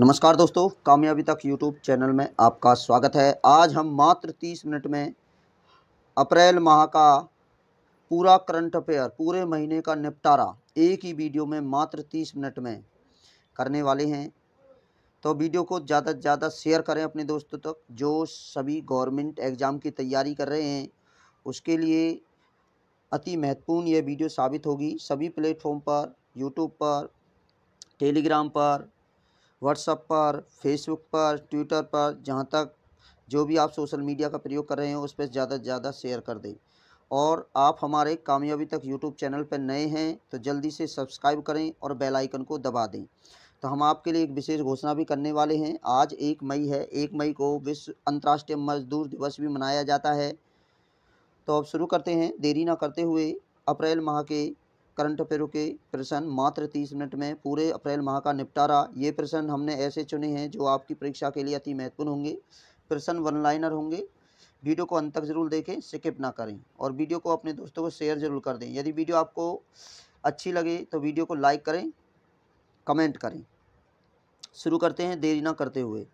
नमस्कार दोस्तों कामयाबी तक यूट्यूब चैनल में आपका स्वागत है आज हम मात्र तीस मिनट में अप्रैल माह का पूरा करंट अफेयर पूरे महीने का निपटारा एक ही वीडियो में मात्र तीस मिनट में करने वाले हैं तो वीडियो को ज़्यादा से ज़्यादा शेयर करें अपने दोस्तों तक जो सभी गवर्नमेंट एग्ज़ाम की तैयारी कर रहे हैं उसके लिए अति महत्वपूर्ण यह वीडियो साबित होगी सभी प्लेटफॉर्म पर यूट्यूब पर टेलीग्राम पर व्हाट्सअप पर फेसबुक पर ट्विटर पर जहाँ तक जो भी आप सोशल मीडिया का प्रयोग कर रहे हैं उस पर ज़्यादा से ज़्यादा शेयर कर दें और आप हमारे कामयाबी तक यूट्यूब चैनल पर नए हैं तो जल्दी से सब्सक्राइब करें और बेल आइकन को दबा दें तो हम आपके लिए एक विशेष घोषणा भी करने वाले हैं आज एक मई है एक मई को विश्व अंतर्राष्ट्रीय मजदूर दिवस भी मनाया जाता है तो अब शुरू करते हैं देरी ना करते हुए अप्रैल माह के करंट अफेयरों के प्रश्न मात्र तीस मिनट में पूरे अप्रैल माह का निपटारा ये प्रश्न हमने ऐसे चुने हैं जो आपकी परीक्षा के लिए अति महत्वपूर्ण होंगे प्रश्न वन लाइनर होंगे वीडियो को अंत तक जरूर देखें स्किप ना करें और वीडियो को अपने दोस्तों को शेयर जरूर कर दें यदि वीडियो आपको अच्छी लगे तो वीडियो को लाइक करें कमेंट करें शुरू करते हैं देरी ना करते हुए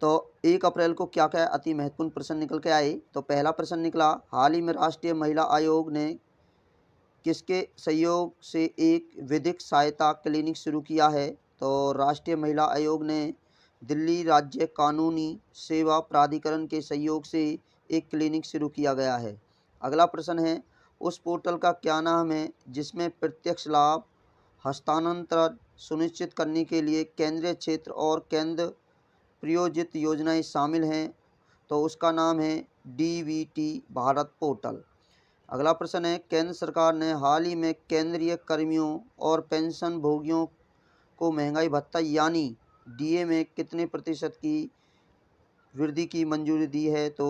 तो एक अप्रैल को क्या क्या अति महत्वपूर्ण प्रश्न निकल के आए तो पहला प्रश्न निकला हाल ही में राष्ट्रीय महिला आयोग ने किसके सहयोग से एक विधिक सहायता क्लिनिक शुरू किया है तो राष्ट्रीय महिला आयोग ने दिल्ली राज्य कानूनी सेवा प्राधिकरण के सहयोग से एक क्लिनिक शुरू किया गया है अगला प्रश्न है उस पोर्टल का क्या नाम है जिसमें प्रत्यक्ष लाभ हस्तांतरण सुनिश्चित करने के लिए केंद्रीय क्षेत्र और केंद्र प्रायोजित योजनाएं शामिल हैं तो उसका नाम है डी भारत पोर्टल अगला प्रश्न है केंद्र सरकार ने हाल ही में केंद्रीय कर्मियों और पेंशन भोगियों को महंगाई भत्ता यानी डीए में कितने प्रतिशत की वृद्धि की मंजूरी दी है तो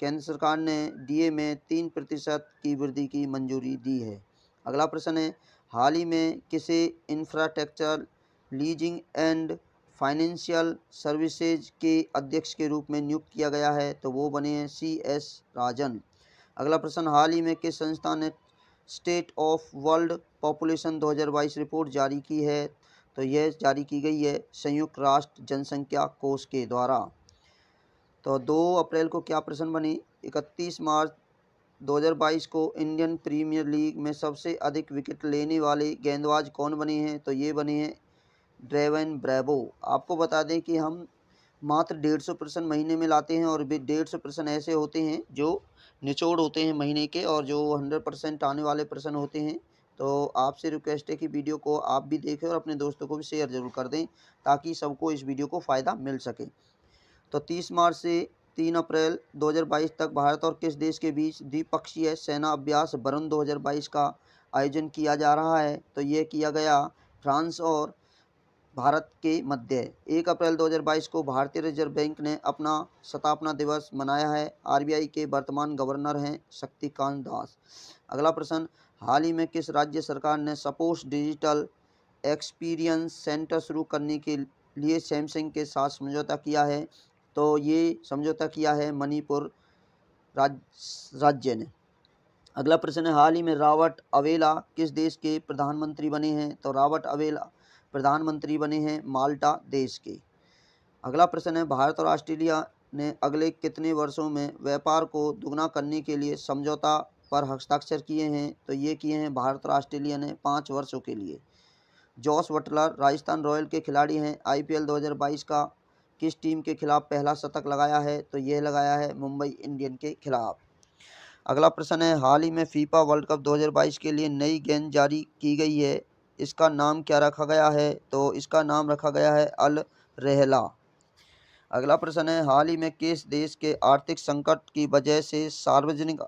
केंद्र सरकार ने डीए में तीन प्रतिशत की वृद्धि की मंजूरी दी है अगला प्रश्न है हाल ही में किसे infrastructure leasing and financial services के अध्यक्ष के रूप में नियुक्त किया गया है तो वो बने हैं सी एस राजन अगला प्रश्न हाल ही में किस संस्था ने state of world population 2022 report जारी की है तो यह जारी की गई है संयुक्त राष्ट्र जनसंख्या कोष के द्वारा तो 2 अप्रैल को क्या प्रश्न बनी 31 मार्च 2022 को इंडियन प्रीमियर लीग में सबसे अधिक विकेट लेने वाले गेंदबाज कौन बने हैं तो ये बने हैं ड्रेवन ब्रेबो आपको बता दें कि हम मात्र डेढ़ सौ पर्सन महीने में लाते हैं और डेढ़ सौ पर्सन ऐसे होते हैं जो निचोड़ होते हैं महीने के और जो हंड्रेड परसेंट आने वाले पर्सन होते हैं तो आपसे रिक्वेस्ट है कि वीडियो को आप भी देखें और अपने दोस्तों को भी शेयर ज़रूर कर दें ताकि सबको इस वीडियो को फ़ायदा मिल सके तो तीस मार्च से तीन अप्रैल 2022 तक भारत और किस देश के बीच द्विपक्षीय सेना अभ्यास वरुण 2022 का आयोजन किया जा रहा है तो यह किया गया फ्रांस और भारत के मध्य एक अप्रैल 2022 को भारतीय रिजर्व बैंक ने अपना स्थापना दिवस मनाया है आरबीआई के वर्तमान गवर्नर हैं शक्तिकांत दास अगला प्रश्न हाल ही में किस राज्य सरकार ने सपोर्ट डिजिटल एक्सपीरियंस सेंटर शुरू करने के लिए सैमसंग के साथ समझौता किया है तो ये समझौता किया है मणिपुर राज्य ने अगला प्रश्न है हाल ही में रावट अवेला किस देश के प्रधानमंत्री बने हैं तो रावट अवेला प्रधानमंत्री बने हैं माल्टा देश के अगला प्रश्न है भारत और ऑस्ट्रेलिया ने अगले कितने वर्षों में व्यापार को दुगना करने के लिए समझौता पर हस्ताक्षर किए हैं तो ये किए हैं भारत और ऑस्ट्रेलिया ने पाँच वर्षों के लिए जॉस वटलर राजस्थान रॉयल के खिलाड़ी हैं आईपीएल 2022 का किस टीम के खिलाफ पहला शतक लगाया है तो यह लगाया है मुंबई इंडियन के खिलाफ अगला प्रश्न है हाल ही में फीफा वर्ल्ड कप 2022 के लिए नई गेंद जारी की गई है इसका नाम क्या रखा गया है तो इसका नाम रखा गया है अल रहला अगला प्रश्न है हाल ही में किस देश के आर्थिक संकट की वजह से सार्वजनिक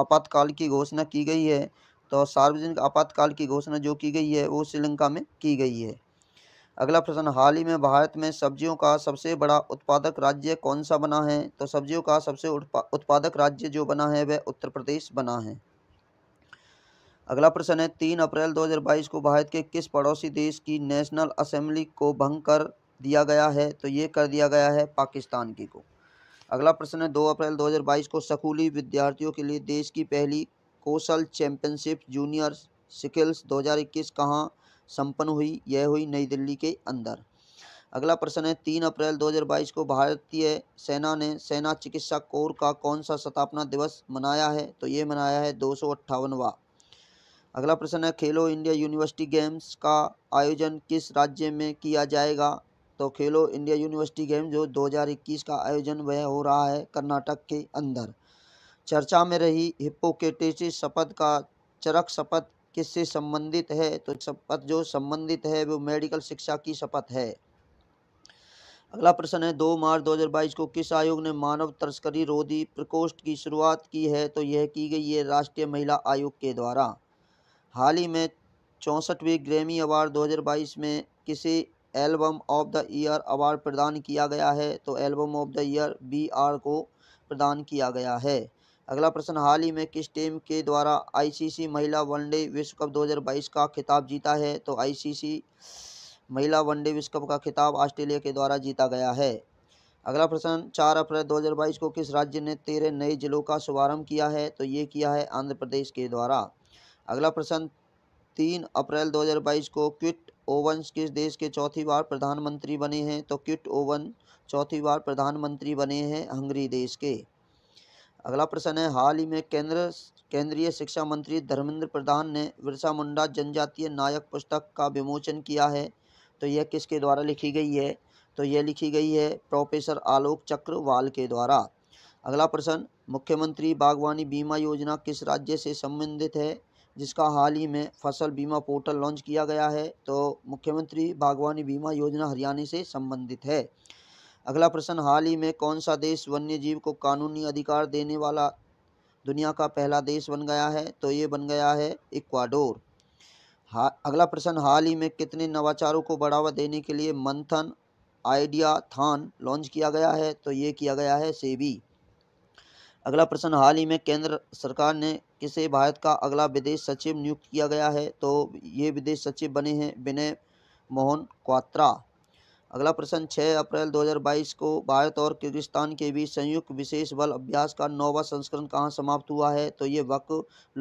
आपातकाल की घोषणा की गई है तो सार्वजनिक आपातकाल की घोषणा जो की गई है वो श्रीलंका में की गई है अगला प्रश्न हाल ही में भारत में सब्जियों का सबसे बड़ा उत्पादक राज्य कौन सा बना है तो सब्जियों का सबसे उत्पादक राज्य जो बना है वह उत्तर प्रदेश बना है अगला प्रश्न है तीन अप्रैल 2022 को भारत के किस पड़ोसी देश की नेशनल असेंबली को भंग कर दिया गया है तो ये कर दिया गया है पाकिस्तान की को अगला प्रश्न है दो अप्रैल 2022 को स्कूली विद्यार्थियों के लिए देश की पहली कौशल चैंपियनशिप जूनियर स्किल्स 2021 कहाँ संपन्न हुई यह हुई नई दिल्ली के अंदर अगला प्रश्न है तीन अप्रैल 2022 को भारतीय सेना ने सेना चिकित्सा कोर का कौन सा स्थापना दिवस मनाया है तो ये मनाया है दो सौ अगला प्रश्न है खेलो इंडिया यूनिवर्सिटी गेम्स का आयोजन किस राज्य में किया जाएगा तो खेलो इंडिया यूनिवर्सिटी गेम जो 2021 का आयोजन वह हो रहा है कर्नाटक के अंदर चर्चा में रही हिपोकेटिस शपथ का चरक शपथ किससे संबंधित है तो शपथ जो संबंधित है वो मेडिकल शिक्षा की शपथ है अगला प्रश्न है दो मार्च 2022 को किस आयोग ने मानव तस्करी रोधी प्रकोष्ठ की शुरुआत की है तो यह की गई है राष्ट्रीय महिला आयोग के द्वारा हाल ही में चौंसठवीं ग्रैमी अवार्ड 2022 में किसी album of the year award प्रदान किया गया है तो album of the year B R को प्रदान किया गया है अगला प्रश्न हाल ही में किस टीम के द्वारा आईसीसी महिला वनडे विश्व कप 2022 का खिताब जीता है तो आईसीसी महिला वनडे विश्व कप का खिताब ऑस्ट्रेलिया के द्वारा जीता गया है अगला प्रश्न चार अप्रैल दो को किस राज्य ने तेरह नए जिलों का शुभारम्भ किया है तो ये किया है आंध्र प्रदेश के द्वारा अगला प्रश्न तीन अप्रैल 2022 को क्विट ओवंस किस देश के चौथी बार प्रधानमंत्री बने हैं तो क्विट ओवन चौथी बार प्रधानमंत्री बने हैं हंगरी देश के अगला प्रश्न है हाल ही में केंद्र केंद्रीय शिक्षा मंत्री धर्मेंद्र प्रधान ने बिरसा मुंडा जनजातीय नायक पुस्तक का विमोचन किया है तो यह किसके द्वारा लिखी गई है तो यह लिखी गई है प्रोफेसर आलोक चक्रवाल के द्वारा अगला प्रश्न मुख्यमंत्री बागवानी बीमा योजना किस राज्य से संबंधित है जिसका हाल ही में फसल बीमा पोर्टल लॉन्च किया गया है तो मुख्यमंत्री बागवानी बीमा योजना हरियाणा से संबंधित है अगला प्रश्न हाल ही में कौन सा देश वन्य जीव को कानूनी अधिकार देने वाला दुनिया का पहला देश बन गया है तो ये बन गया है इक्वाडोर हा अगला प्रश्न हाल ही में कितने नवाचारों को बढ़ावा देने के लिए मंथन आइडिया थान लॉन्च किया गया है तो ये किया गया है सेबी अगला प्रश्न हाल ही में केंद्र सरकार ने किसे भारत का अगला विदेश सचिव नियुक्त किया गया है तो ये विदेश सचिव बने हैं विनय मोहन क्वात्रा अगला प्रश्न 6 अप्रैल 2022 को भारत और किर्गिस्तान के बीच संयुक्त विशेष बल अभ्यास का नौवा संस्करण कहाँ समाप्त हुआ है तो ये वक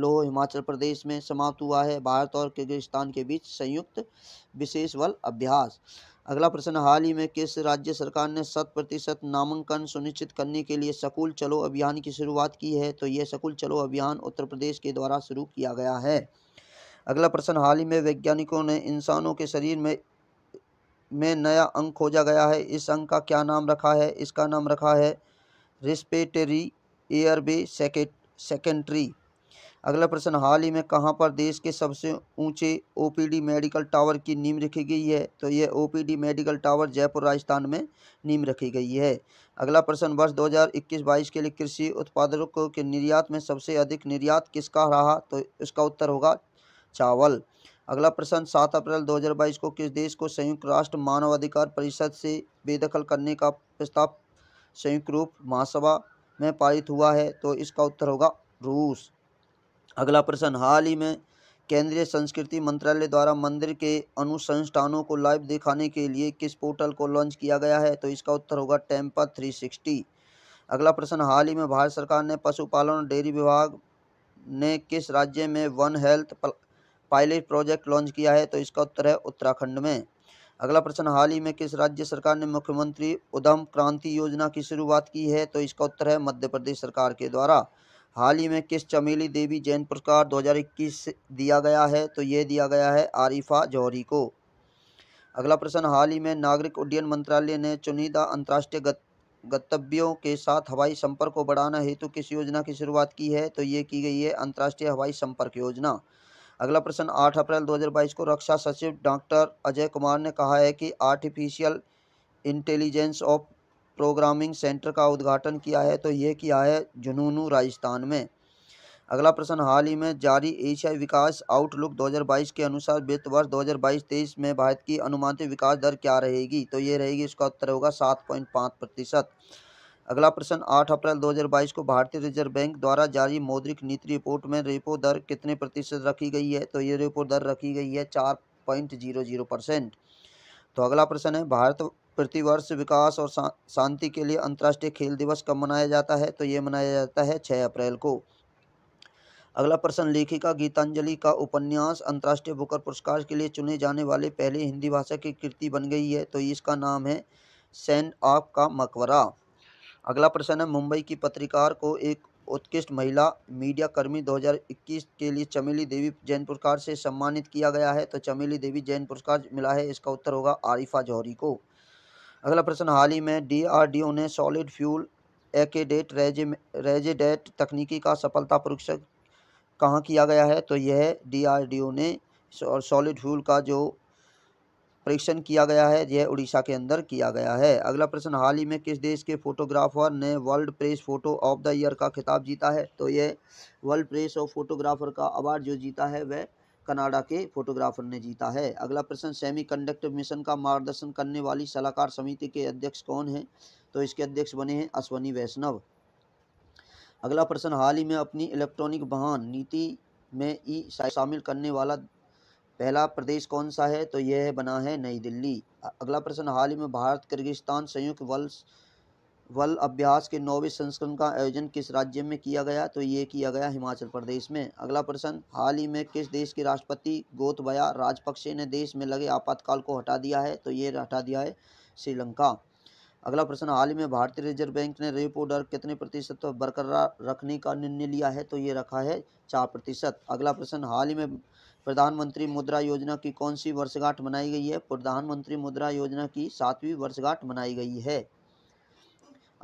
लोह हिमाचल प्रदेश में समाप्त हुआ है भारत और किर्गिस्तान के बीच संयुक्त विशेष बल अभ्यास अगला प्रश्न हाल ही में किस राज्य सरकार ने शत प्रतिशत नामांकन सुनिश्चित करने के लिए स्कूल चलो अभियान की शुरुआत की है तो यह सकुल चलो अभियान उत्तर प्रदेश के द्वारा शुरू किया गया है अगला प्रश्न हाल ही में वैज्ञानिकों ने इंसानों के शरीर में में नया अंग खोजा गया है इस अंग का क्या नाम रखा है इसका नाम रखा है रिस्पेटरी एयरबे सेकेंडरी अगला प्रश्न हाल ही में कहाँ पर देश के सबसे ऊंचे ओपीडी मेडिकल टावर की नींव रखी गई है तो यह OPD medical tower Jaipur Rajasthan में नींव रखी गई है अगला प्रश्न वर्ष 2021-22 के लिए कृषि उत्पादकों के निर्यात में सबसे अधिक निर्यात किसका रहा तो इसका उत्तर होगा चावल अगला प्रश्न सात अप्रैल 2022 को किस देश को संयुक्त राष्ट्र मानवाधिकार परिषद से बेदखल करने का प्रस्ताव संयुक्त रूप महासभा में पारित हुआ है तो इसका उत्तर होगा रूस अगला प्रश्न हाल ही में केंद्रीय संस्कृति मंत्रालय द्वारा मंदिर के अनुसंस्थानों को लाइव दिखाने के लिए किस पोर्टल को लॉन्च किया गया है तो इसका उत्तर होगा टेम्पा थ्री सिक्सटी अगला प्रश्न हाल ही में भारत सरकार ने पशुपालन और डेयरी विभाग ने किस राज्य में one health pilot project launch किया है तो इसका उत्तर है उत्तराखंड में अगला प्रश्न हाल ही में किस राज्य सरकार ने मुख्यमंत्री उधम क्रांति योजना की शुरुआत की है तो इसका उत्तर है मध्य प्रदेश सरकार के द्वारा हाल ही में किस चमेली देवी जैन पुरस्कार 2021 दिया गया है तो ये दिया गया है आरिफा जौहरी को अगला प्रश्न हाल ही में नागरिक उड्डयन मंत्रालय ने चुनिंदा अंतर्राष्ट्रीय गंतव्यों के साथ हवाई संपर्क को बढ़ाना हेतु किस योजना की शुरुआत की है तो ये की गई है अंतर्राष्ट्रीय हवाई संपर्क योजना अगला प्रश्न 8 अप्रैल 2022 को रक्षा सचिव डॉक्टर अजय कुमार ने कहा है कि artificial intelligence of programming centre का उद्घाटन किया है तो ये किया है जुनूनू राजस्थान में अगला प्रश्न हाल ही में जारी एशियाई विकास आउटलुक 2022 के अनुसार वित्त वर्ष 2022-23 में भारत की अनुमानित विकास दर क्या रहेगी तो ये रहेगी इसका उत्तर होगा 7.5 प्रतिशत अगला प्रश्न 8 अप्रैल 2022 को भारतीय रिजर्व बैंक द्वारा जारी मौद्रिक नीति रिपोर्ट में रेपो दर कितने प्रतिशत रखी गई है तो ये रेपो दर रखी गई है चार तो अगला प्रश्न है भारत प्रतिवर्ष विकास और शांति के लिए अंतर्राष्ट्रीय खेल दिवस कब मनाया जाता है तो ये मनाया जाता है छः अप्रैल को अगला प्रश्न लेखिका गीतांजलि का उपन्यास अंतर्राष्ट्रीय बुकर पुरस्कार के लिए चुने जाने वाले पहले हिंदी भाषा की कृति बन गई है तो इसका नाम है सैन ऑफ का मकबरा अगला प्रश्न है मुंबई की पत्रकार को एक उत्कृष्ट महिला मीडिया कर्मी 2021 के लिए चमेली देवी जैन पुरस्कार से सम्मानित किया गया है तो चमेली देवी जैन पुरस्कार मिला है इसका उत्तर होगा आरिफा जौहरी को अगला प्रश्न हाल ही में डीआरडीओ ने सॉलिड फ्यूल एकेडेट रेजेडेट तकनीकी का सफलता परीक्षण कहाँ किया गया है तो यह डी ने सॉलिड फ्यूल का जो परीक्षण किया गया है यह उड़ीसा के अंदर किया गया है अगला प्रश्न हाल ही में किस देश के फोटोग्राफर ने world press photo of the year का खिताब जीता है तो यह वर्ल्ड प्रेस ऑफ फोटोग्राफर का अवार्ड जो जीता है वह कनाडा के फोटोग्राफर ने जीता है अगला प्रश्न सेमीकंडक्टर मिशन का मार्गदर्शन करने वाली सलाहकार समिति के अध्यक्ष कौन हैं तो इसके अध्यक्ष बने हैं अश्वनी वैष्णव अगला प्रश्न हाल ही में अपनी इलेक्ट्रॉनिक वाहन नीति में ई शामिल करने वाला पहला प्रदेश कौन सा है तो यह बना है नई दिल्ली अगला प्रश्न हाल ही में भारत किर्गिस्तान संयुक्त वल वल अभ्यास के नौवें संस्करण का आयोजन किस राज्य में किया गया तो ये किया गया हिमाचल प्रदेश में अगला प्रश्न हाल ही में किस देश के राष्ट्रपति गोतबया राजपक्षे ने देश में लगे आपातकाल को हटा दिया है तो ये हटा दिया है श्रीलंका अगला प्रश्न हाल ही में भारतीय रिजर्व बैंक ने रेपो दर कितने प्रतिशत बरकरार रखने का निर्णय लिया है तो ये रखा है चार प्रतिशत अगला प्रश्न हाल ही में प्रधानमंत्री मुद्रा योजना की कौन सी वर्षगांठ मनाई गई है प्रधानमंत्री मुद्रा योजना की सातवीं वर्षगांठ मनाई गई है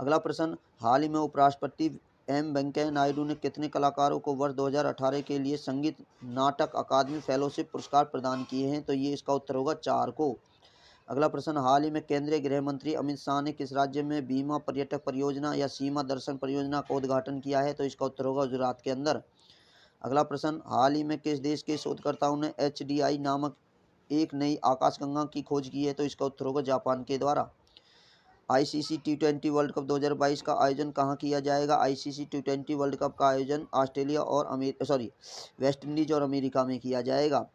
अगला प्रश्न हाल ही में उपराष्ट्रपति एम वेंकैया नायडू ने कितने कलाकारों को वर्ष 2018 के लिए संगीत नाटक अकादमी फेलोशिप पुरस्कार प्रदान किए हैं तो ये इसका उत्तर होगा चार को अगला प्रश्न हाल ही में केंद्रीय गृह मंत्री अमित शाह ने किस राज्य में बीमा पर्यटक परियोजना या सीमा दर्शन परियोजना का उद्घाटन किया है तो इसका उत्तर होगा गुजरात के अंदर अगला प्रश्न हाल ही में किस देश के शोधकर्ताओं ने एच नामक एक नई आकाशगंगा की खोज की है तो इसका उत्तर होगा जापान के द्वारा ICC T twenty World Cup 2022 का आयोजन कहाँ किया जाएगा ICC T twenty World Cup का आयोजन ऑस्ट्रेलिया और अमेरिका सॉरी वेस्ट इंडीज और अमेरिका में किया जाएगा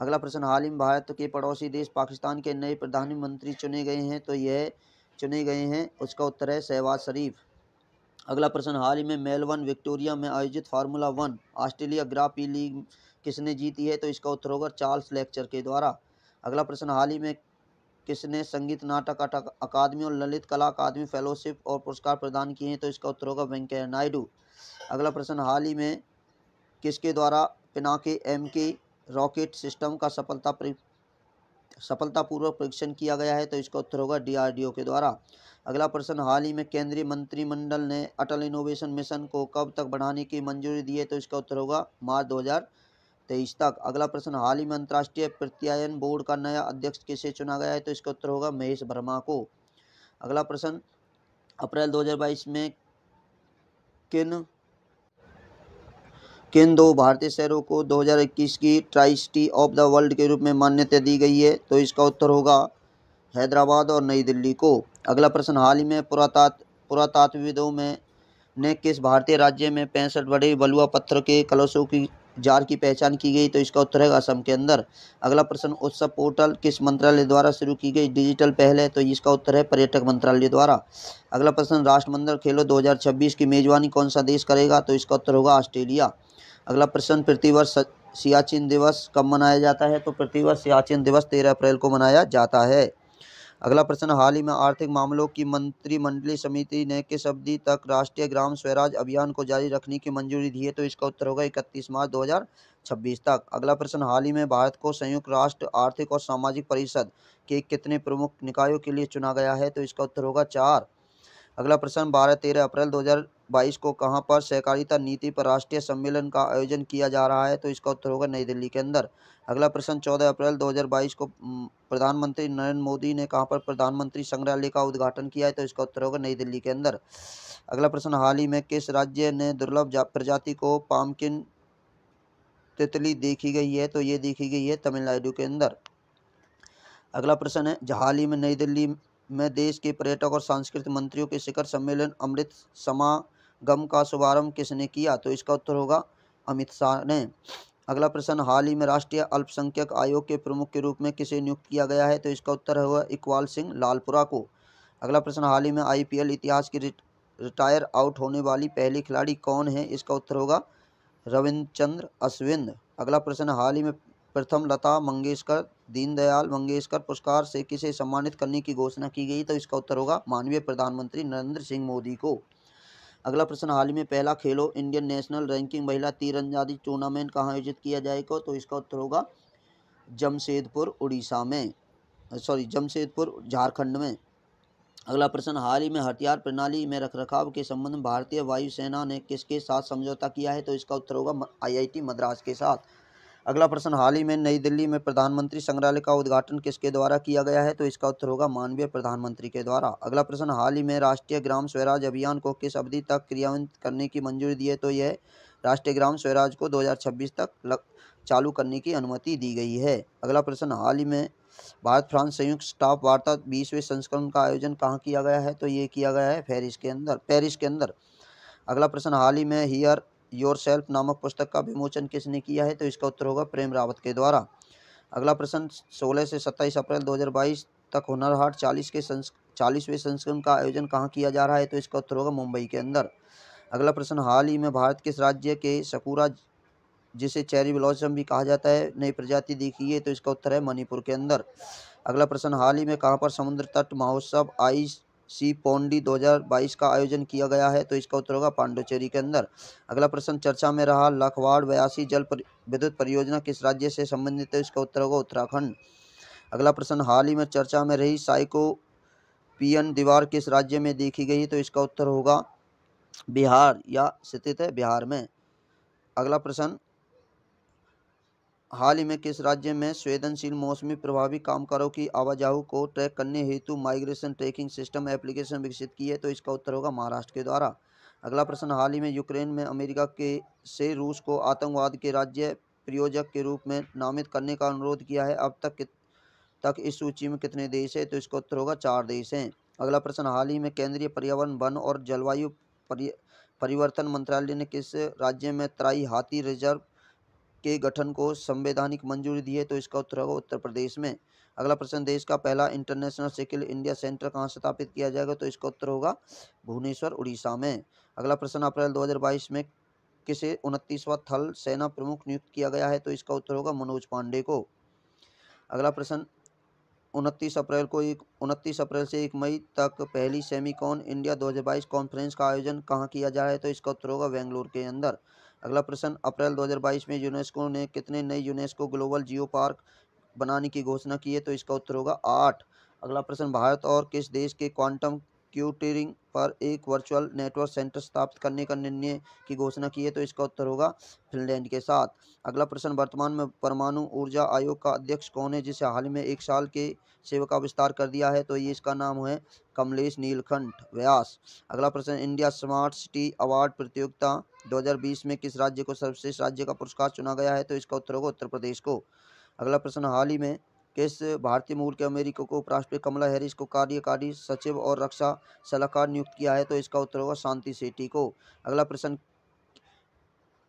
अगला प्रश्न हाल ही में भारत के पड़ोसी देश पाकिस्तान के नए प्रधानमंत्री चुने गए हैं तो यह चुने गए हैं उसका उत्तर है शहबाज शरीफ अगला प्रश्न हाल ही में मेलबर्न विक्टोरिया में आयोजित फार्मूला वन ऑस्ट्रेलिया ग्राफी लीग किसने जीती है तो इसका उत्तर होगा चार्ल्स लेक्चर के द्वारा अगला प्रश्न हाल ही में किसने संगीत नाटक अकादमी और ललित कला अकादमी फेलोशिप और पुरस्कार प्रदान किए हैं तो इसका उत्तर होगा वेंकैया नायडू अगला प्रश्न हाल ही में किसके द्वारा Pinaka M K rocket system का सफलता सफलतापूर्वक परीक्षण किया गया है तो इसका उत्तर होगा डीआरडीओ के द्वारा अगला प्रश्न हाल ही में केंद्रीय मंत्रिमंडल ने अटल इनोवेशन मिशन को कब तक बढ़ाने की मंजूरी दी है तो इसका उत्तर होगा मार्च दो तेईस तक अगला प्रश्न हाल ही में अंतर्राष्ट्रीय प्रत्यायन बोर्ड का नया अध्यक्ष किसे चुना गया है तो इसका उत्तर होगा महेश वर्मा को अगला प्रश्न अप्रैल 2022 में किन किन दो भारतीय शहरों को 2021 की tree city of the world के रूप में मान्यता दी गई है तो इसका उत्तर होगा हैदराबाद और नई दिल्ली को अगला प्रश्न हाल ही में पुरातात्व पुरातात्वविदों में ने किस भारतीय राज्य में पैंसठ बड़े बलुआ पत्थर के कलशों की जार की पहचान की गई तो इसका उत्तर है असम के अंदर अगला प्रश्न उत्सव पोर्टल किस मंत्रालय द्वारा शुरू की गई डिजिटल पहल है तो इसका उत्तर है पर्यटक मंत्रालय द्वारा अगला प्रश्न राष्ट्रमंडल खेलों 2026 की मेजबानी कौन सा देश करेगा तो इसका उत्तर होगा ऑस्ट्रेलिया अगला प्रश्न प्रतिवर्ष सियाचिन दिवस कब मनाया जाता है तो प्रतिवर्ष सियाचिन दिवस तेरह अप्रैल को मनाया जाता है अगला प्रश्न हाल ही में आर्थिक मामलों की मंत्रिमंडलीय समिति ने किस अवधि तक राष्ट्रीय ग्राम स्वराज अभियान को जारी रखने की मंजूरी दी है तो इसका उत्तर होगा इकतीस मार्च 2026 तक अगला प्रश्न हाल ही में भारत को संयुक्त राष्ट्र आर्थिक और सामाजिक परिषद के कितने प्रमुख निकायों के लिए चुना गया है तो इसका उत्तर होगा चार अगला प्रश्न बारह तेरह अप्रैल 2022 को कहां पर सहकारिता नीति पर राष्ट्रीय सम्मेलन का आयोजन किया जा रहा है तो इसका उत्तर होगा नई दिल्ली के अंदर अगला प्रश्न 14 अप्रैल 2022 को प्रधानमंत्री नरेंद्र मोदी ने कहां पर प्रधानमंत्री संग्रहालय का उद्घाटन किया है तो इसका उत्तर होगा नई दिल्ली के अंदर अगला प्रश्न हाल ही में किस राज्य ने दुर्लभ प्रजाति को पामकिन तितली देखी गई है तो ये देखी गई है तमिलनाडु के अंदर अगला प्रश्न है हाल ही में नई दिल्ली में देश के पर्यटक और सांस्कृतिक मंत्रियों के शिखर सम्मेलन अमृत समागम का शुभारंभ किसने किया तो इसका उत्तर होगा अमित शाह ने अगला प्रश्न हाल ही में राष्ट्रीय अल्पसंख्यक आयोग के प्रमुख के रूप में किसे नियुक्त किया गया है तो इसका उत्तर होगा इकबाल सिंह लालपुरा को अगला प्रश्न हाल ही में आई इतिहास की रिटायर आउट होने वाली पहली खिलाड़ी कौन है इसका उत्तर होगा रविंद्र चंद्र अश्विंद अगला प्रश्न हाल ही में प्रथम लता मंगेशकर दीनदयाल मंगेशकर पुरस्कार से किसे सम्मानित करने की घोषणा की गई तो इसका उत्तर होगा माननीय प्रधानमंत्री नरेंद्र सिंह मोदी को अगला प्रश्न हाल ही में पहला खेलो इंडियन नेशनल रैंकिंग महिला तीरंदाजी टूर्नामेंट कहाँ आयोजित किया जाएगा तो इसका उत्तर होगा जमशेदपुर उड़ीसा में सॉरी जमशेदपुर झारखंड में अगला प्रश्न हाल ही में हथियार प्रणाली में रखरखाव के संबंध में भारतीय वायुसेना ने किसके साथ समझौता किया है तो इसका उत्तर होगा आईआईटी मद्रास के साथ अगला प्रश्न हाल ही में नई दिल्ली में प्रधानमंत्री संग्रहालय का उद्घाटन किसके द्वारा किया गया है तो इसका उत्तर होगा मानवीय प्रधानमंत्री के द्वारा अगला प्रश्न हाल ही में राष्ट्रीय ग्राम स्वराज अभियान को किस अवधि तक क्रियान्वित करने की मंजूरी दी है तो यह राष्ट्रीय ग्राम स्वराज को दो तक चालू करने की अनुमति दी गई है अगला प्रश्न हाल ही में भारत फ्रांस संयुक्त स्टाफ वार्ता बीसवें संस्करण का आयोजन कहाँ किया गया है तो ये किया गया है पेरिस के अंदर पेरिस के अंदर अगला प्रश्न हाल ही में हियर योर सेल्फ नामक पुस्तक का विमोचन किसने किया है तो इसका उत्तर होगा प्रेम रावत के द्वारा अगला प्रश्न 16 से 27 अप्रैल 2022 तक हुनर हाट 40 के संस चालीसवें संस्करण का आयोजन कहाँ किया जा रहा है तो इसका उत्तर होगा मुंबई के अंदर अगला प्रश्न हाल ही में भारत किस राज्य के सकूरा जिसे चेरी ब्लॉसम भी कहा जाता है नई प्रजाति देखी है तो इसका उत्तर है मणिपुर के अंदर अगला प्रश्न हाल ही में कहाँ पर समुद्र तट महोत्सव आइस सी पौंडी 2022 का आयोजन किया गया है तो इसका उत्तर होगा पांडुचेरी के अंदर अगला प्रश्न चर्चा में रहा लखवाड़ बयासी जल पर, विद्युत परियोजना किस राज्य से संबंधित है इसका उत्तर होगा उत्तराखंड अगला प्रश्न हाल ही में चर्चा में रही साइको पियन दीवार किस राज्य में देखी गई तो इसका उत्तर होगा बिहार या स्थित है बिहार में अगला प्रश्न हाल ही में किस राज्य में संवेदनशील मौसमी प्रभावी कामकारों की आवाजाही को ट्रैक करने हेतु माइग्रेशन ट्रैकिंग सिस्टम एप्लीकेशन विकसित की है तो इसका उत्तर होगा महाराष्ट्र के द्वारा अगला प्रश्न हाल ही में यूक्रेन में अमेरिका के से रूस को आतंकवाद के राज्य प्रयोजक के रूप में नामित करने का अनुरोध किया है अब तक तक इस सूची में कितने देश हैं तो इसका उत्तर होगा चार देश हैं अगला प्रश्न हाल ही में केंद्रीय पर्यावरण वन और जलवायु परिवर्तन मंत्रालय ने किस राज्य में तराई हाथी रिजर्व के गठन को संवैधानिक मंजूरी दी है तो इसका उत्तर होगा उत्तर प्रदेश में अगला प्रश्न देश का पहला इंटरनेशनल सिकिल इंडिया सेंटर कहाँ स्थापित किया जाएगा तो इसका उत्तर होगा भुवनेश्वर उड़ीसा में अगला प्रश्न अप्रैल 2022 में किसे उनतीसवा थल सेना प्रमुख नियुक्त किया गया है तो इसका उत्तर होगा मनोज पांडे को अगला प्रश्न उनतीस अप्रैल को एक उनतीस अप्रैल से एक मई तक पहली सेमिकॉन इंडिया 2022 कॉन्फ्रेंस का आयोजन कहाँ किया जा रहा है तो इसका उत्तर होगा बेंगलोर के अंदर अगला प्रश्न अप्रैल 2022 में यूनेस्को ने कितने नए यूनेस्को ग्लोबल जियो पार्क बनाने की घोषणा की है तो इसका उत्तर होगा आठ अगला प्रश्न भारत और किस देश के क्वांटम क्यूटरिंग पर एक वर्चुअल नेटवर्क सेंटर स्थापित करने का निर्णय की घोषणा की है तो इसका उत्तर होगा फिनलैंड के साथ अगला प्रश्न वर्तमान में परमाणु ऊर्जा आयोग का अध्यक्ष कौन है जिसे हाल में एक साल के सेवा का विस्तार कर दिया है तो ये इसका नाम है कमलेश नीलकंठ व्यास अगला प्रश्न इंडिया स्मार्ट सिटी अवार्ड प्रतियोगिता दो में किस राज्य को सर्वश्रेष्ठ राज्य का पुरस्कार चुना गया है तो इसका उत्तर होगा उत्तर प्रदेश को अगला प्रश्न हाल ही में किस भारतीय मूल के अमेरिका को उपराष्ट्रपति कमला हैरिस को कार्यकारी सचिव और रक्षा सलाहकार नियुक्त किया है तो इसका उत्तर होगा शांति सेठी को अगला प्रश्न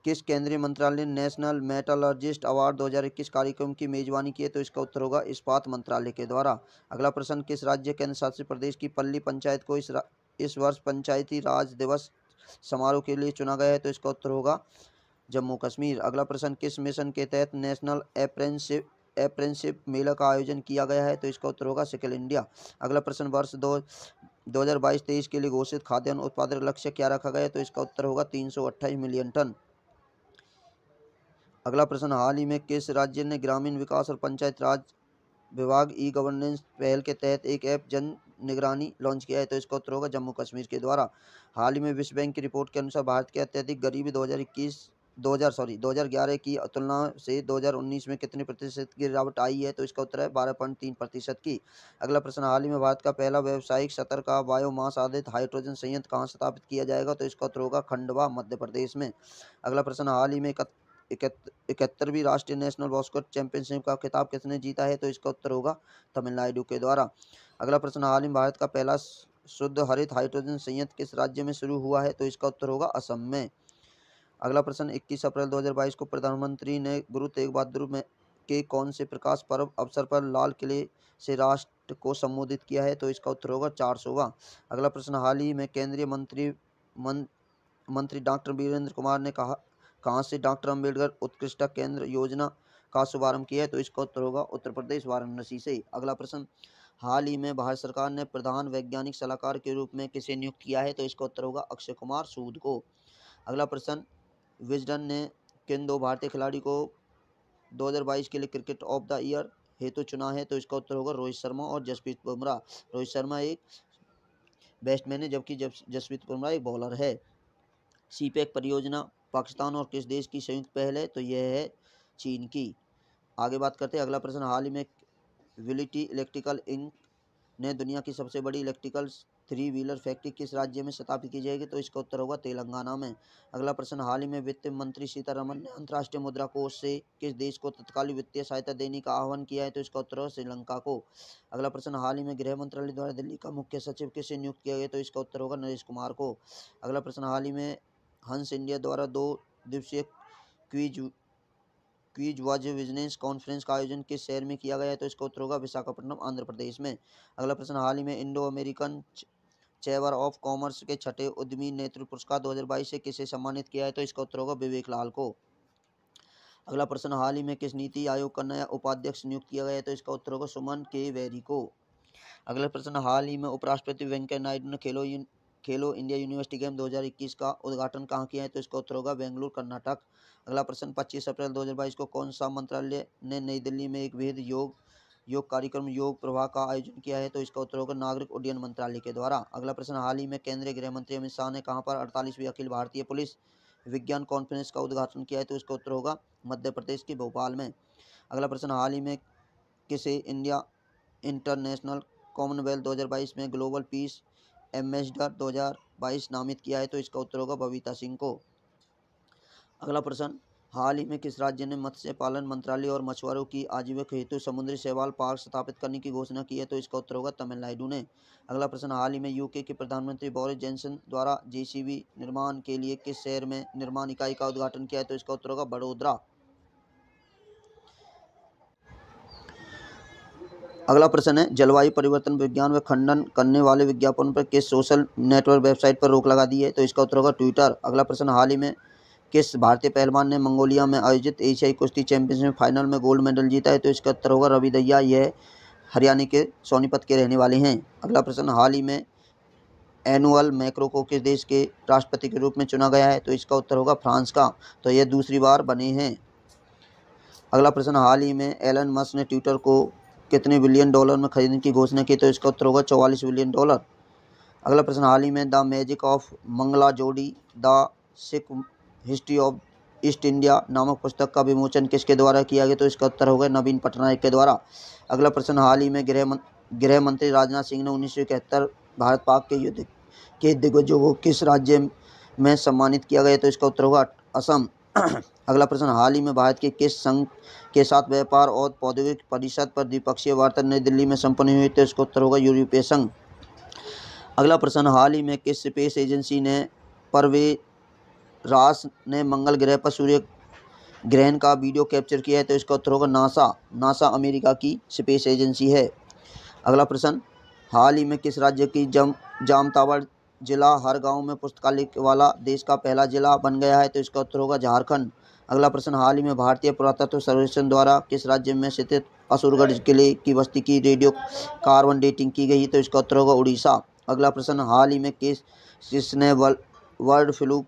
किस केंद्रीय मंत्रालय ने नेशनल मेटालॉजिस्ट अवार्ड 2021 कार्यक्रम की मेजबानी की है तो इसका उत्तर होगा इस्पात मंत्रालय के द्वारा अगला प्रश्न किस राज्य केंद्र शासित प्रदेश की पल्ली पंचायत को इस इस वर्ष पंचायती राज दिवस समारोह के लिए चुना गया है तो इसका उत्तर होगा जम्मू कश्मीर अगला प्रश्न किस मिशन के तहत नेशनल अप्रेंसिप अप्रेंसिप मेला का आयोजन किया गया है तो इसका उत्तर होगा सिकल इंडिया अगला प्रश्न वर्ष दो दो हज़ार बाईस तेईस के लिए घोषित खाद्यान्न उत्पादन लक्ष्य क्या रखा गया तो इसका उत्तर होगा तीन सौ अट्ठाईस मिलियन टन अगला प्रश्न हाल ही में किस राज्य ने ग्रामीण विकास और पंचायत राज विभाग ई गवर्नेंस पहल के तहत एक ऐप जन निगरानी लॉन्च किया है तो इसका उत्तर होगा जम्मू कश्मीर के द्वारा हाल ही में विश्व बैंक की रिपोर्ट के अनुसार भारत के अत्यधिक गरीबी 2021 2000 सॉरी 2011 की तुलना से 2019 में कितने प्रतिशत की गिरावट आई है तो इसका उत्तर है बारह पॉइंट तीन प्रतिशत की अगला प्रश्न हाल ही में भारत का पहला व्यावसायिक सतर का बायोमास आधारित हाइड्रोजन संयंत्र कहाँ स्थापित किया जाएगा तो इसका उत्तर होगा खंडवा मध्य प्रदेश में अगला प्रश्न हाल ही में इकहत्तरवीं राष्ट्रीय नेशनल बॉस्कोट चैंपियनशिप का खिताब किसने जीता है तो इसका उत्तर होगा तमिलनाडु के द्वारा अगला प्रश्न हाल ही में भारत का पहला शुद्ध हरित हाइड्रोजन संयंत्र किस राज्य में शुरू हुआ है तो इसका उत्तर होगा असम में अगला प्रश्न 21 अप्रैल 2022 को प्रधानमंत्री ने गुरु तेग बहादुर में के कौन से प्रकाश पर्व अवसर पर लाल किले से राष्ट्र को संबोधित किया है तो इसका उत्तर होगा चार होगा अगला प्रश्न हाल ही में केंद्रीय मंत्री मन, मंत्री डॉक्टर वीरेंद्र कुमार ने कहा कहाँ से डॉक्टर अम्बेडकर उत्कृष्ट केंद्र योजना का शुभारंभ किया है तो इसका उत्तर होगा उत्तर प्रदेश वाराणसी से अगला प्रश्न हाल ही में भारत सरकार ने प्रधान वैज्ञानिक सलाहकार के रूप में किसे नियुक्त किया है तो इसका उत्तर होगा अक्षय कुमार सूद को अगला प्रश्न विजडन ने किन दो भारतीय खिलाड़ी को 2022 के लिए क्रिकेट ऑफ द ईयर हेतु चुना है तो इसका उत्तर होगा रोहित शर्मा और जसप्रीत बुमराह रोहित शर्मा एक बैट्समैन है जबकि जसप्रीत बुमराह एक बॉलर है सी परियोजना पाकिस्तान और किस देश की संयुक्त पहल है तो यह है चीन की आगे बात करते हैं अगला प्रश्न हाल ही में विलिटी इलेक्ट्रिकल इंक ने दुनिया की सबसे बड़ी इलेक्ट्रिकल थ्री व्हीलर फैक्ट्री किस राज्य में स्थापित की जाएगी तो इसका उत्तर होगा तेलंगाना में अगला प्रश्न हाल ही में वित्त मंत्री सीतारमन ने अंतर्राष्ट्रीय मुद्रा कोष से किस देश को तत्काल वित्तीय सहायता देने का आह्वान किया है तो इसका उत्तर होगा श्रीलंका को अगला प्रश्न हाल ही में गृह मंत्रालय द्वारा दिल्ली का मुख्य सचिव किसे नियुक्त किया गया तो इसका उत्तर होगा नरेश कुमार को अगला प्रश्न हाल ही में हंस इंडिया द्वारा दो दिवसीय quiz quiz was business conference का आयोजन किस शहर में किया गया है तो इसका उत्तर होगा विशाखापट्टनम आंध्र प्रदेश में अगला प्रश्न हाल ही में Indo American chamber of commerce के छठे उद्यमी नेतृत्व पुरस्कार 2022 से किसे सम्मानित किया है तो इसका उत्तर होगा विवेक लाल को अगला प्रश्न हाल ही में किस नीति आयोग का नया उपाध्यक्ष नियुक्त किया गया है तो इसका उत्तर होगा सुमन के वैरी को अगला प्रश्न हाल ही में उपराष्ट्रपति वेंकैया नायडू ने खेलो खेलो इंडिया यूनिवर्सिटी गेम 2021 का उद्घाटन कहाँ किया है तो इसका उत्तर होगा बेंगलुरु कर्नाटक अगला प्रश्न 25 अप्रैल 2022 को कौन सा मंत्रालय ने नई दिल्ली में एक विविध योग योग कार्यक्रम योग प्रवाह का आयोजन किया है तो इसका उत्तर होगा नागरिक उड्डयन मंत्रालय के द्वारा अगला प्रश्न हाल ही में केंद्रीय गृह मंत्री अमित शाह ने कहाँ पर अड़तालीसवीं अखिल भारतीय पुलिस विज्ञान कॉन्फ्रेंस का उद्घाटन किया है तो इसका उत्तर होगा मध्य प्रदेश के भोपाल में अगला प्रश्न हाल ही में किसे इंडिया इंटरनेशनल कॉमनवेल्थ 2022 में ग्लोबल पीस एम्बेसडर 2022 नामित किया है तो इसका उत्तर होगा बबीता सिंह को अगला प्रश्न हाल ही में किस राज्य ने मत्स्य पालन मंत्रालय और मछुआरों की आजीविका हेतु समुद्री सेवाल पार्क स्थापित करने की घोषणा की है तो इसका उत्तर होगा तमिलनाडु ने अगला प्रश्न हाल ही में यूके के प्रधानमंत्री बोरिस जॉनसन द्वारा जेसीबी निर्माण के लिए किस शहर में निर्माण इकाई का उद्घाटन किया है तो इसका उत्तर होगा बड़ोदरा अगला प्रश्न है जलवायु परिवर्तन विज्ञान व खंडन करने वाले विज्ञापन पर किस सोशल नेटवर्क वेबसाइट पर रोक लगा दी है तो इसका उत्तर होगा ट्विटर अगला प्रश्न हाल ही में किस भारतीय पहलवान ने मंगोलिया में आयोजित एशियाई कुश्ती चैंपियनशिप फाइनल में गोल्ड मेडल जीता है तो इसका उत्तर होगा रवि दैया यह हरियाणा के सोनीपत के रहने वाले हैं अगला प्रश्न हाल ही में एनुअल मैक्रो को किस देश के राष्ट्रपति के रूप में चुना गया है तो इसका उत्तर होगा फ्रांस का तो यह दूसरी बार बने हैं अगला प्रश्न हाल ही में एलन मस्क ने ट्विटर को कितने बिलियन डॉलर में खरीदने की घोषणा की तो इसका उत्तर होगा चौवालीस बिलियन डॉलर अगला प्रश्न हाल ही में the magic of Mangalajodi the Sikh history of East India नामक पुस्तक का विमोचन किसके द्वारा किया गया तो इसका उत्तर होगा नवीन पटनायक के द्वारा अगला प्रश्न हाल ही में गृह गृह मंत्री राजनाथ सिंह ने उन्नीस भारत पाक के युद्ध के दिग्गजों को किस राज्य में सम्मानित किया गया तो इसका उत्तर होगा असम अगला प्रश्न हाल ही में भारत के किस संघ के साथ व्यापार और औद्योगिक परिषद पर द्विपक्षीय वार्ता नई दिल्ली में संपन्न हुई तो इसका उत्तर होगा यूरोपीय संघ अगला प्रश्न हाल ही में किस स्पेस एजेंसी ने परवे रास ने मंगल ग्रह पर सूर्य ग्रहण का वीडियो कैप्चर किया है तो इसका उत्तर होगा नासा नासा अमेरिका की स्पेस एजेंसी है अगला प्रश्न हाल ही में किस राज्य की जम जामतावर जिला हर गांव में पुस्तकालय वाला देश का पहला जिला बन गया है तो इसका उत्तर होगा झारखंड अगला प्रश्न हाल ही में भारतीय पुरातत्व सर्वेक्षण द्वारा किस राज्य में स्थित असुरगढ़ किले की बस्ती की रेडियो कार्बन डेटिंग की गई तो इसका उत्तर होगा उड़ीसा अगला प्रश्न हाल ही में किस किसने world flu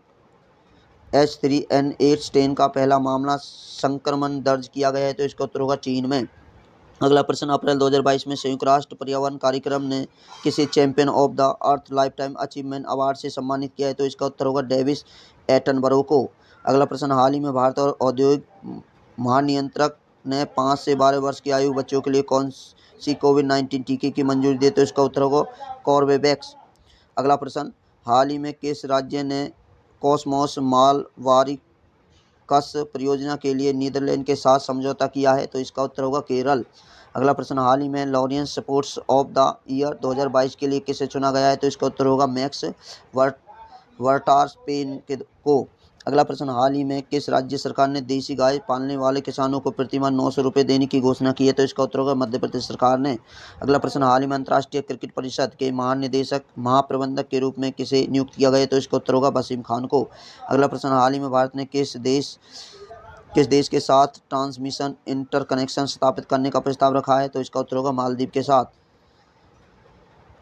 H three N eight ten का पहला मामला संक्रमण दर्ज किया गया है तो इसका उत्तर होगा चीन में अगला प्रश्न अप्रैल 2022 में संयुक्त राष्ट्र पर्यावरण कार्यक्रम ने किसी champion of the earth lifetime achievement award से सम्मानित किया है तो इसका उत्तर होगा डेविस एटन को अगला प्रश्न हाल ही में भारत और औद्योगिक महानियंत्रक ने पाँच से बारह वर्ष की आयु बच्चों के लिए कौन सी कोविड नाइन्टीन टीके की मंजूरी दी तो इसका उत्तर होगा कॉर्बेवैक्स अगला प्रश्न हाल ही में किस राज्य ने कॉस्मोस माल वारिकस परियोजना के लिए नीदरलैंड के साथ समझौता किया है तो इसका उत्तर होगा केरल अगला प्रश्न हाल ही में Laureus sports of the year 2022 के लिए किसे चुना गया है तो इसका उत्तर होगा मैक्स वर्ट वर्टार्स के को अगला प्रश्न हाल ही में किस राज्य सरकार ने देसी गाय पालने वाले किसानों को प्रतिमा नौ सौ रुपये देने की घोषणा की है तो इसका उत्तर होगा मध्य प्रदेश सरकार ने अगला प्रश्न हाल ही में अंतर्राष्ट्रीय क्रिकेट परिषद के महानिदेशक महाप्रबंधक के रूप में किसे नियुक्त किया गया तो इसका उत्तर होगा वसीम खान को अगला प्रश्न हाल ही में भारत ने किस देश किस देश के साथ ट्रांसमिशन इंटरकनेक्शन स्थापित करने का प्रस्ताव रखा है तो इसका उत्तर होगा मालदीव के साथ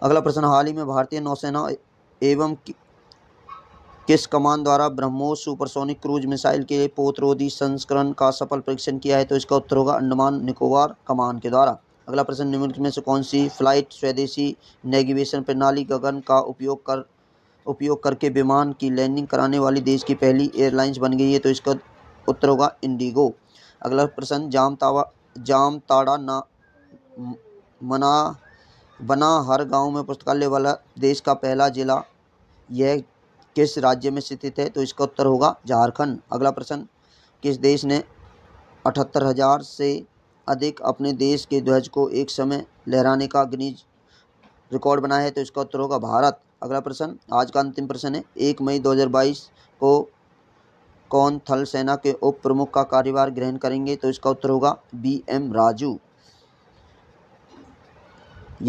अगला प्रश्न हाल ही में भारतीय नौसेना एवं किस कमान द्वारा ब्रह्मोस सुपरसोनिक क्रूज मिसाइल के पोतरोधी संस्करण का सफल परीक्षण किया है तो इसका उत्तर होगा अंडमान निकोबार कमान के द्वारा अगला प्रश्न निम्नलिखित में से कौन सी फ्लाइट स्वदेशी नेविगेशन प्रणाली गगन का उपयोग कर उपयोग करके विमान की लैंडिंग कराने वाली देश की पहली एयरलाइंस बन गई है तो इसका उत्तर होगा इंडिगो अगला प्रश्न जामतावा जामताड़ा ना मना बना हर गांव में पुस्तकालय वाला देश का पहला जिला यह किस राज्य में स्थित है तो इसका उत्तर होगा झारखंड अगला प्रश्न किस देश ने अठहत्तर हज़ार से अधिक अपने देश के ध्वज को एक समय लहराने का गिनीज रिकॉर्ड बनाया है तो इसका उत्तर होगा भारत अगला प्रश्न आज का अंतिम प्रश्न है एक मई 2022 को कौन थल सेना के उप प्रमुख का कार्यभार ग्रहण करेंगे तो इसका उत्तर होगा बी एम राजू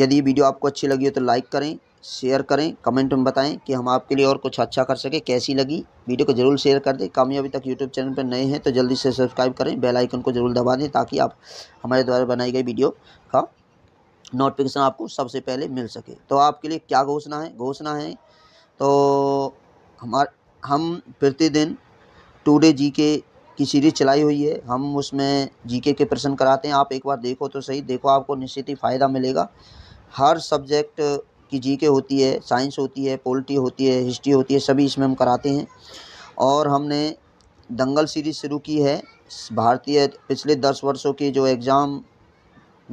यदि वीडियो आपको अच्छी लगी हो तो लाइक करें शेयर करें कमेंट में बताएं कि हम आपके लिए और कुछ अच्छा कर सकें कैसी लगी वीडियो को जरूर शेयर कर दें कामयाबी तक यूट्यूब चैनल पर नए हैं तो जल्दी से सब्सक्राइब करें बेल आइकन को जरूर दबा दें ताकि आप हमारे द्वारा बनाई गई वीडियो का नोटिफिकेशन आपको सबसे पहले मिल सके तो आपके लिए क्या घोषणा है घोषणा है तो हमार हम प्रतिदिन टूडे जी के की सीरीज़ चलाई हुई है हम उसमें जी के प्रश्न कराते हैं आप एक बार देखो तो सही देखो आपको निश्चित ही फ़ायदा मिलेगा हर सब्जेक्ट की जी के होती है साइंस होती है पोल्ट्री होती है हिस्ट्री होती है सभी इसमें हम कराते हैं और हमने दंगल सीरीज़ शुरू की है भारतीय पिछले दस वर्षों के जो एग्ज़ाम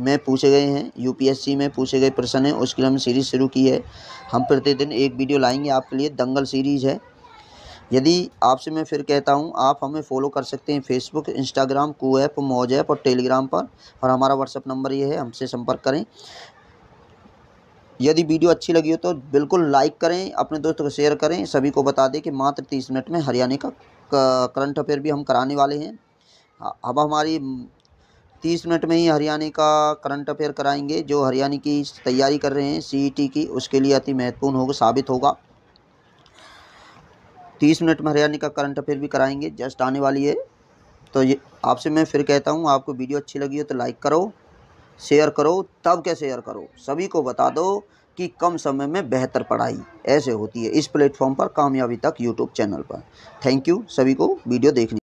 में पूछे गए हैं यूपीएससी में पूछे गए प्रश्न हैं उसके लिए हम सीरीज़ शुरू की है हम प्रतिदिन एक वीडियो लाएंगे आपके लिए दंगल सीरीज़ है यदि आपसे मैं फिर कहता हूं आप हमें फॉलो कर सकते हैं Facebook Instagram Koo app Moj app और टेलीग्राम पर और हमारा व्हाट्सअप नंबर ये है हमसे संपर्क करें यदि वीडियो अच्छी लगी हो तो बिल्कुल लाइक करें अपने दोस्तों को शेयर करें सभी को बता दें कि मात्र तीस मिनट में हरियाणा का करंट अफेयर भी हम कराने वाले हैं अब हमारी तीस मिनट में ही हरियाणा का करंट अफेयर कराएंगे जो हरियाणा की तैयारी कर रहे हैं सीईटी की उसके लिए अति महत्वपूर्ण होगा साबित होगा तीस मिनट में हरियाणा का करंट अफेयर भी कराएंगे जस्ट आने वाली है तो ये आपसे मैं फिर कहता हूँ आपको वीडियो अच्छी लगी हो तो लाइक करो शेयर करो तब क्या शेयर करो सभी को बता दो कि कम समय में बेहतर पढ़ाई ऐसे होती है इस प्लेटफॉर्म पर कामयाबी तक यूट्यूब चैनल पर थैंक यू सभी को वीडियो देखने